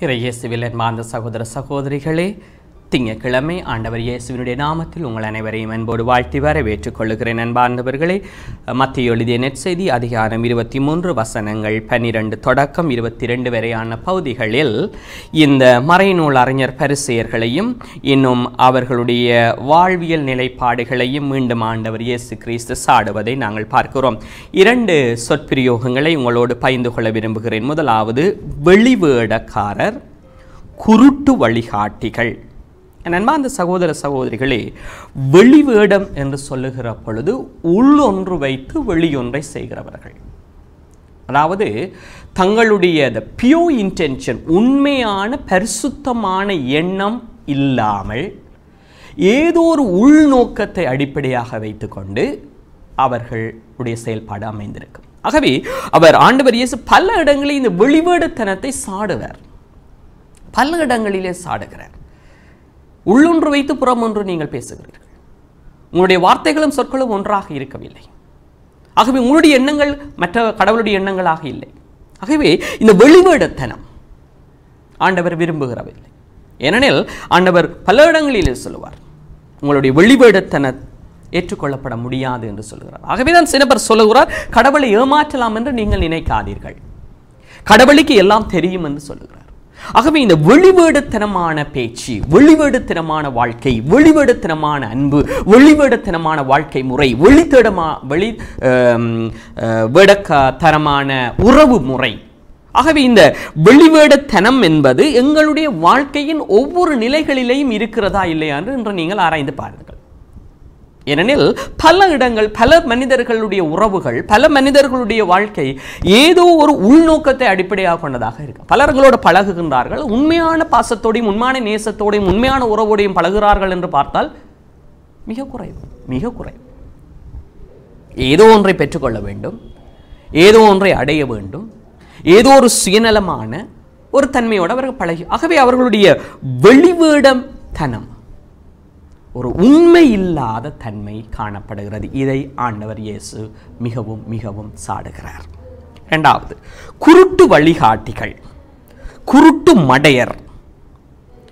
ಹಿರಿಯ ಸಿವಿಲ್ ಮಾನದ ಸಹೋದರ ಸಹೋದರಿಗಳೇ திங்கக்கிழமை ஆண்டவர் இயேசுவினுடைய நாமத்தில் உங்கள் அனைவரையும் அன்போடு வாழ்த்தி வரவேற்றுக் கொள்ளுகிறேன் அன்பார்ந்தவர்களே மத்திய எழுதிய நெற்செய்தி அதிகாரம் இருபத்தி மூன்று வசனங்கள் பன்னிரண்டு தொடக்கம் இருபத்தி ரெண்டு வரையான பகுதிகளில் இந்த மறைநூல் அறிஞர் பரிசெயர்களையும் இன்னும் அவர்களுடைய வாழ்வியல் நிலைப்பாடுகளையும் மீண்டும் ஆண்டவர் இயேசு கிறிஸ்து சாடுவதை நாங்கள் பார்க்கிறோம் இரண்டு சொற்பிரயோகங்களை உங்களோடு பகிர்ந்து கொள்ள விரும்புகிறேன் முதலாவது வெளிவேடக்காரர் குருட்டு வழிகாட்டிகள் என் அன்பார்ந்த சகோதர சகோதரிகளே வெளிவேடம் என்று சொல்லுகிற பொழுது உள்ளொன்று வைத்து வெளியொன்றை செய்கிறவர்கள் அதாவது தங்களுடைய த பியோ இன்டென்ஷன் உண்மையான பரிசுத்தமான எண்ணம் இல்லாமல் ஏதோ ஒரு உள்நோக்கத்தை அடிப்படையாக வைத்துக்கொண்டு அவர்களுடைய செயல்பாடு அமைந்திருக்கும் ஆகவே அவர் ஆண்டவர் இயேசு பல இடங்களில் இந்த வெளிவேடத்தனத்தை சாடுவார் பல இடங்களிலே சாடுகிறார் உள்ளொன்று வைத்து புறம் ஒன்று நீங்கள் பேசுகிறீர்கள் உங்களுடைய வார்த்தைகளும் சொற்களும் ஒன்றாக இருக்கவில்லை ஆகவே உங்களுடைய எண்ணங்கள் மற்ற கடவுளுடைய எண்ணங்களாக இல்லை ஆகவே இந்த வெளிவேடத்தனம் ஆண்டவர் விரும்புகிறவில்லை ஏனெனில் ஆண்டவர் பல இடங்களிலே சொல்லுவார் உங்களுடைய வெளிவேடத்தன ஏற்றுக்கொள்ளப்பட முடியாது என்று சொல்கிறார் ஆகவே தான் சிலபர் சொல்லுகிறார் கடவுளை ஏமாற்றலாம் என்று நீங்கள் நினைக்காதீர்கள் கடவுளுக்கு எல்லாம் தெரியும் என்று சொல்லுகிறார் ஆகவே இந்த வெளிவேடுத்தனமான பேச்சு வெளிவேடுத்தனமான வாழ்க்கை வெளிவேடுத்தனமான அன்பு வெளிவேடுத்தனமான வாழ்க்கை முறை வெளித்தடமா வெளி வேடக்க தரமான உறவு முறை ஆகவே இந்த வெளிவேடத்தனம் என்பது எங்களுடைய வாழ்க்கையின் ஒவ்வொரு நிலைகளிலேயும் இருக்கிறதா இல்லையா என்று நீங்கள் ஆராய்ந்து பாருங்கள் ஏனெனில் பல இடங்கள் பல மனிதர்களுடைய உறவுகள் பல மனிதர்களுடைய வாழ்க்கை ஏதோ ஒரு உள்நோக்கத்தை அடிப்படையாக கொண்டதாக இருக்கு பலர்களோடு பழகுகின்றார்கள் உண்மையான பாசத்தோடையும் உண்மையான நேசத்தோடையும் உண்மையான உறவோடையும் பழகிறார்கள் என்று பார்த்தால் மிக குறைவு மிக குறைவு ஏதோ ஒன்றை பெற்றுக்கொள்ள வேண்டும் ஏதோ ஒன்றை அடைய வேண்டும் ஏதோ ஒரு சுயநலமான ஒரு தன்மையோடு அவர்கள் பழகி ஆகவே அவர்களுடைய வெளிவேடம் தனம் ஒரு உண்மை இல்லாத தன்மை காணப்படுகிறது இதை ஆண்டவர் இயேசு மிகவும் மிகவும் சாடுகிறார் ரெண்டாவது குருட்டு வழிகாட்டிகள் குருட்டு மடையர்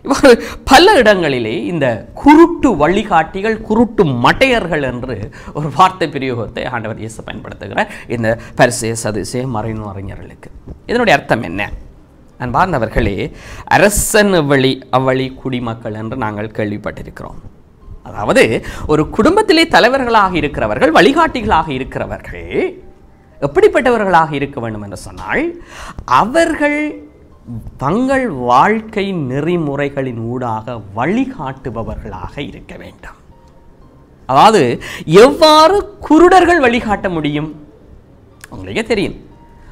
இவர் பல இடங்களிலே இந்த குருட்டு வழிகாட்டிகள் குருட்டு மட்டையர்கள் என்று ஒரு வார்த்தை பிரயோகத்தை ஆண்டவர் இயேசு பயன்படுத்துகிறார் இந்த பரிசே சதிசே மறைநூ அறிஞர்களுக்கு இதனுடைய அர்த்தம் என்ன அன்பார்ந்தவர்களே அரசன் வழி அவ்வழி குடிமக்கள் என்று நாங்கள் கேள்விப்பட்டிருக்கிறோம் அதாவது ஒரு குடும்பத்திலே தலைவர்களாக இருக்கிறவர்கள் வழிகாட்டிகளாக இருக்கிறவர்கள் எப்படிப்பட்டவர்களாக இருக்க வேண்டும் என்று சொன்னால் அவர்கள் தங்கள் வாழ்க்கை நெறிமுறைகளின் ஊடாக வழிகாட்டுபவர்களாக இருக்க வேண்டும் அதாவது எவ்வாறு குருடர்கள் வழிகாட்ட முடியும் உங்களுக்கே தெரியும்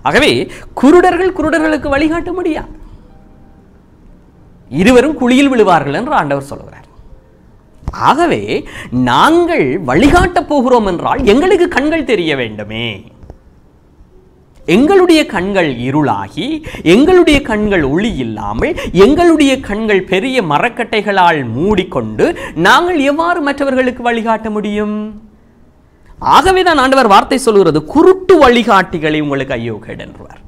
ஆகவே குருடர்கள் குருடர்களுக்கு வழிகாட்ட முடியாது இருவரும் குழியில் விழுவார்கள் என்று ஆண்டவர் சொல்கிறார் ஆகவே நாங்கள் வழிகாட்ட போகிறோம் என்றால் எங்களுக்கு கண்கள் தெரிய வேண்டுமே எங்களுடைய கண்கள் இருளாகி எங்களுடைய கண்கள் ஒளி இல்லாமல் எங்களுடைய கண்கள் பெரிய மரக்கட்டைகளால் மூடிக்கொண்டு நாங்கள் எவ்வாறு மற்றவர்களுக்கு வழிகாட்ட முடியும் ஆகவே தான் ஆண்டவர் வார்த்தை சொல்கிறது குருட்டு வழிகாட்டிகளை உங்களுக்கு ஐயோ கேடு என்றார்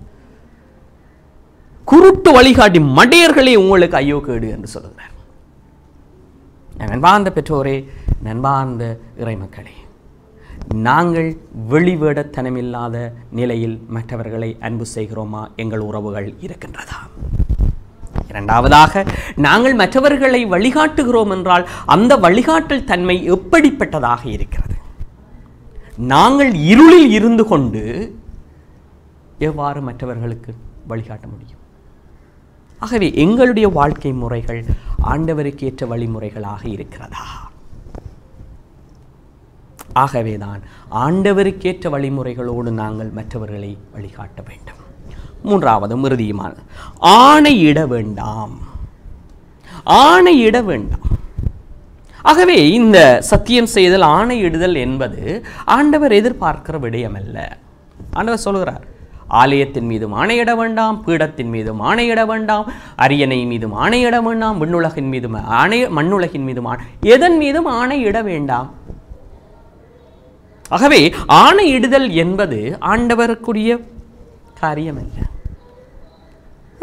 குருட்டு வழிகாட்டி மடையர்களை உங்களுக்கு ஐயோ கேடு என்று சொல்கிறார் நண்பார்ந்த பெற்றோரே நண்பார்ந்த இறைமக்களே நாங்கள் வெளிவேடத்தனமில்லாத நிலையில் மற்றவர்களை அன்பு செய்கிறோமா எங்கள் உறவுகள் இருக்கின்றதா இரண்டாவதாக நாங்கள் மற்றவர்களை வழிகாட்டுகிறோம் என்றால் அந்த வழிகாட்டல் தன்மை எப்படிப்பட்டதாக இருக்கிறது நாங்கள் இருளில் இருந்து கொண்டு எவ்வாறு மற்றவர்களுக்கு வழிகாட்ட முடியும் ஆகவே எங்களுடைய வாழ்க்கை முறைகள் ஆண்டவருக்கு ஏற்ற வழிமுறைகளாக இருக்கிறதா ஆகவேதான் ஆண்டவருக்கேற்ற வழிமுறைகளோடு நாங்கள் மற்றவர்களை வழிகாட்ட வேண்டும் மூன்றாவது இறுதியுமான ஆணையிட வேண்டாம் ஆணையிட வேண்டாம் ஆகவே இந்த சத்தியம் செய்தல் ஆணையிடுதல் என்பது ஆண்டவர் எதிர்பார்க்கிற விடயம் அல்ல ஆண்டவர் சொல்கிறார் ஆலயத்தின் மீது ஆணையிட வேண்டாம் பீடத்தின் மீது ஆணையிட வேண்டாம் அரியணை மீது ஆணையிட வேண்டாம் விண்ணுலகின் மீது ஆணை மண்ணுலகின் மீது எதன் மீதும் ஆணையிட வேண்டாம் ஆகவே ஆணையிடுதல் என்பது ஆண்டவருக்குரிய காரியம் அல்ல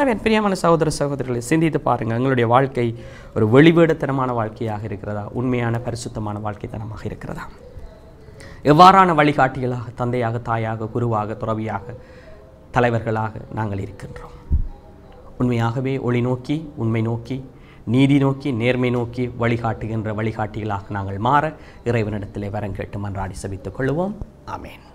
அதன் பிரியமான சகோதர சகோதரிகளை சிந்தித்து பாருங்கள் எங்களுடைய வாழ்க்கை ஒரு வெளிவேடத்தனமான வாழ்க்கையாக இருக்கிறதா உண்மையான பரிசுத்தமான வாழ்க்கைத்தனமாக இருக்கிறதா எவ்வாறான வழிகாட்டிகளாக தந்தையாக தாயாக குருவாக துறவியாக தலைவர்களாக நாங்கள் இருக்கின்றோம் உண்மையாகவே ஒளி நோக்கி உண்மை நோக்கி நீதி நோக்கி நேர்மை நோக்கி வழிகாட்டுகின்ற வழிகாட்டிகளாக நாங்கள் மாற இறைவனிடத்திலே வரம் கேட்டு மன்றாடி சபித்துக் கொள்வோம் ஆமேன்